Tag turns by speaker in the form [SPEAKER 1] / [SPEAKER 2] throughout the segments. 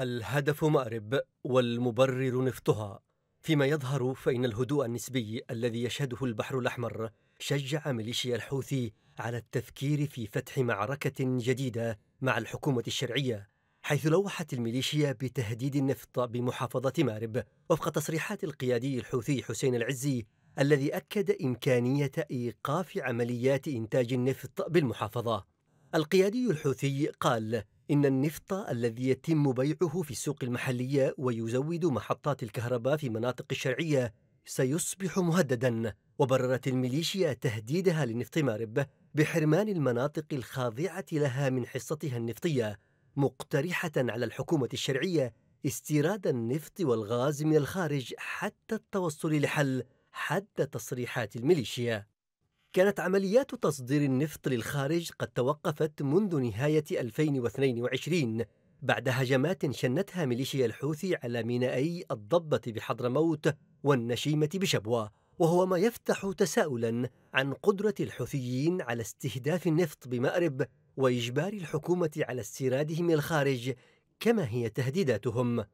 [SPEAKER 1] الهدف مأرب والمبرر نفطها فيما يظهر فإن الهدوء النسبي الذي يشهده البحر الأحمر شجع ميليشيا الحوثي على التفكير في فتح معركة جديدة مع الحكومة الشرعية حيث لوحت الميليشيا بتهديد النفط بمحافظة مأرب وفق تصريحات القيادي الحوثي حسين العزي الذي أكد إمكانية إيقاف عمليات إنتاج النفط بالمحافظة القيادي الحوثي قال إن النفط الذي يتم بيعه في السوق المحلية ويزود محطات الكهرباء في مناطق الشرعية سيصبح مهددا وبررت الميليشيا تهديدها لنفط مارب بحرمان المناطق الخاضعة لها من حصتها النفطية مقترحة على الحكومة الشرعية استيراد النفط والغاز من الخارج حتى التوصل لحل حد تصريحات الميليشيا كانت عمليات تصدير النفط للخارج قد توقفت منذ نهاية 2022 بعد هجمات شنتها ميليشيا الحوثي على مينائي الضبة بحضرموت والنشيمة بشبوة وهو ما يفتح تساؤلا عن قدرة الحوثيين على استهداف النفط بمأرب وإجبار الحكومة على استيراده من الخارج كما هي تهديداتهم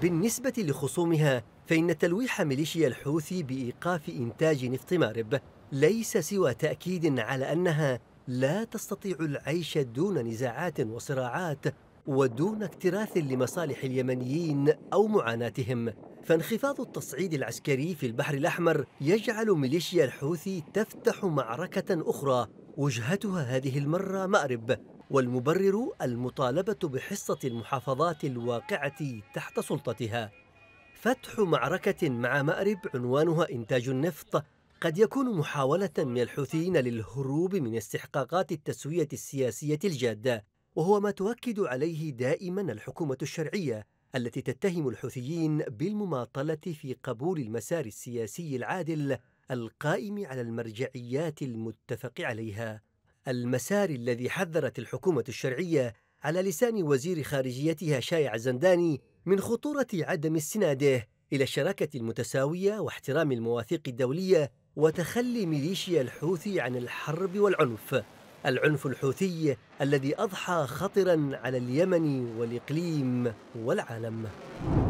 [SPEAKER 1] بالنسبة لخصومها فإن تلويح ميليشيا الحوثي بإيقاف إنتاج نفط مارب ليس سوى تأكيد على أنها لا تستطيع العيش دون نزاعات وصراعات ودون اكتراث لمصالح اليمنيين أو معاناتهم فانخفاض التصعيد العسكري في البحر الأحمر يجعل ميليشيا الحوثي تفتح معركة أخرى وجهتها هذه المرة مأرب والمبرر المطالبة بحصة المحافظات الواقعة تحت سلطتها فتح معركة مع مأرب عنوانها إنتاج النفط قد يكون محاولة من الحوثيين للهروب من استحقاقات التسوية السياسية الجادة وهو ما تؤكد عليه دائما الحكومة الشرعية التي تتهم الحوثيين بالمماطلة في قبول المسار السياسي العادل القائم على المرجعيات المتفق عليها المسار الذي حذرت الحكومة الشرعية على لسان وزير خارجيتها شايع الزنداني من خطورة عدم استناده إلى الشراكة المتساوية واحترام المواثيق الدولية وتخلي ميليشيا الحوثي عن الحرب والعنف العنف الحوثي الذي أضحى خطرا على اليمن والإقليم والعالم